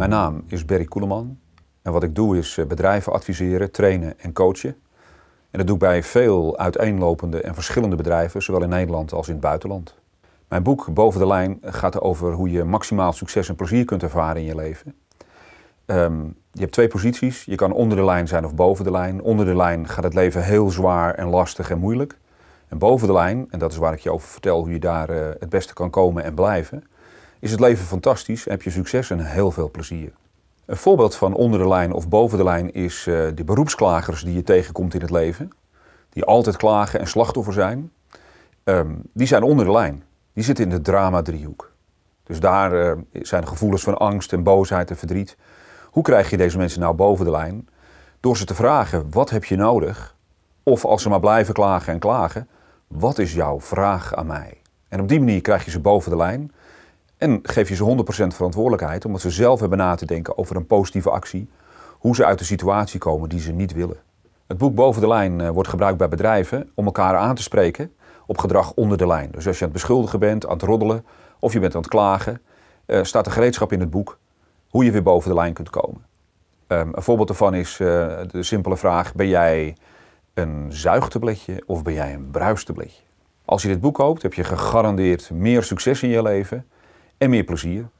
Mijn naam is Berry Koeleman en wat ik doe is eh, bedrijven adviseren, trainen en coachen. En dat doe ik bij veel uiteenlopende en verschillende bedrijven, zowel in Nederland als in het buitenland. Mijn boek Boven de Lijn gaat over hoe je maximaal succes en plezier kunt ervaren in je leven. Ehm, je hebt twee posities. Je kan onder de lijn zijn of boven de lijn. Onder de lijn gaat het leven heel zwaar en lastig en moeilijk. En boven de lijn, en dat is waar ik je over vertel hoe je daar eh, het beste kan komen en blijven, is het leven fantastisch, heb je succes en heel veel plezier. Een voorbeeld van onder de lijn of boven de lijn is eh, de beroepsklagers die je tegenkomt in het leven. Die altijd klagen en slachtoffer zijn. Ehm, die zijn onder de lijn. Die zitten in de drama-driehoek. Dus daar uh, zijn gevoelens van angst en boosheid en verdriet. Hoe krijg je deze mensen nou boven de lijn? Door ze te vragen, wat heb je nodig? Of als ze maar blijven klagen en klagen, wat is jouw vraag aan mij? En op die manier krijg je ze boven de lijn en geef je ze 100% verantwoordelijkheid, omdat ze zelf hebben na te denken over een positieve actie, hoe ze uit de situatie komen die ze niet willen. Het boek Boven de Lijn eh, wordt gebruikt bij bedrijven om elkaar aan te spreken op gedrag onder de lijn. Dus als je aan het beschuldigen bent, aan het roddelen of je bent aan het klagen, eh, staat er gereedschap in het boek hoe je weer boven de lijn kunt komen. Ehm, een voorbeeld daarvan is eh, de simpele vraag: ben jij een zuigtabletje of ben jij een bruistabletje? Als je dit boek koopt, heb je gegarandeerd meer succes in je leven en meer plezier.